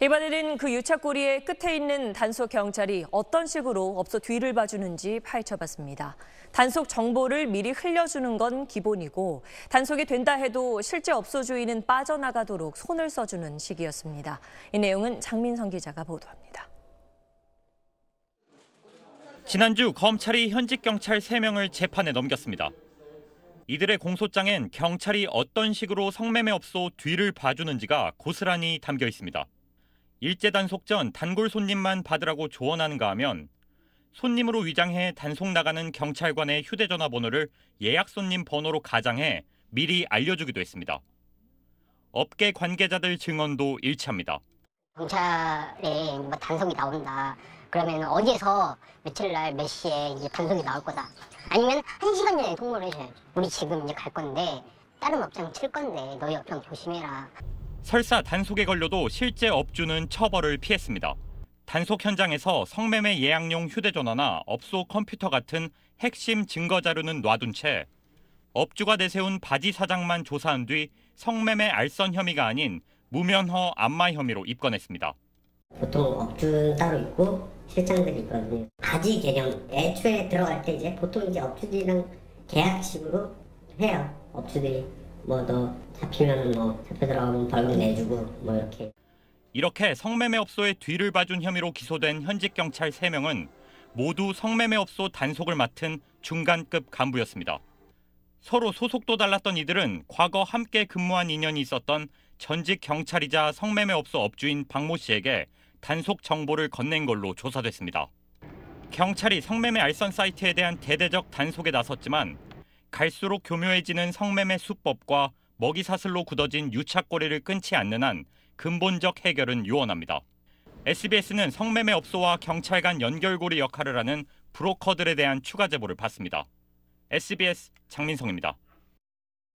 일반인은 그 유착고리의 끝에 있는 단속 경찰이 어떤 식으로 업소 뒤를 봐주는지 파헤쳐봤습니다. 단속 정보를 미리 흘려주는 건 기본이고 단속이 된다 해도 실제 업소 주인은 빠져나가도록 손을 써주는 식이었습니다. 이 내용은 장민성 기자가 보도합니다. 지난주 검찰이 현직 경찰 3명을 재판에 넘겼습니다. 이들의 공소장엔 경찰이 어떤 식으로 성매매 업소 뒤를 봐주는지가 고스란히 담겨 있습니다. 일제 단속 전 단골 손님만 받으라고 조언하는가 하면 손님으로 위장해 단속 나가는 경찰관의 휴대전화 번호를 예약 손님 번호로 가장해 미리 알려주기도 했습니다. 업계 관계자들 증언도 일치합니다. 경찰에 뭐 단속이 나온다. 그러면 어디서 며칠 날 몇 시에 이제 단속이 나올 거다. 아니면 한 시간 전에 통보를 해 우리 지금 이제 갈 건데 다른 업장 칠 건데 너희 업장 조심해라. 설사 단속에 걸려도 실제 업주는 처벌을 피했습니다. 단속 현장에서 성매매 예약용 휴대전화나 업소 컴퓨터 같은 핵심 증거 자료는 놔둔 채 업주가 내세운 바지 사장만 조사한 뒤 성매매 알선 혐의가 아닌 무면허 안마 혐의로 입건했습니다. 보통 업주 따로 있고 실장들이 있거든요. 바지 개념 애초에 들어갈 때 이제 보통 이제 업주들이랑 계약식으로 해요. 업주들이 뭐너 잡히면 뭐 잡혀 들어가면 벌금 내주고 뭐 이렇게. 이렇게 성매매 업소의 뒤를 봐준 혐의로 기소된 현직 경찰 3명은 모두 성매매 업소 단속을 맡은 중간급 간부였습니다. 서로 소속도 달랐던 이들은 과거 함께 근무한 인연이 있었던 전직 경찰이자 성매매 업소 업주인 박 모 씨에게 단속 정보를 건넨 걸로 조사됐습니다. 경찰이 성매매 알선 사이트에 대한 대대적 단속에 나섰지만 갈수록 교묘해지는 성매매 수법과 먹이 사슬로 굳어진 유착고리를 끊지 않는 한 근본적 해결은 요원합니다. SBS는 성매매 업소와 경찰 간 연결고리 역할을 하는 브로커들에 대한 추가 제보를 받습니다. SBS 장민성입니다.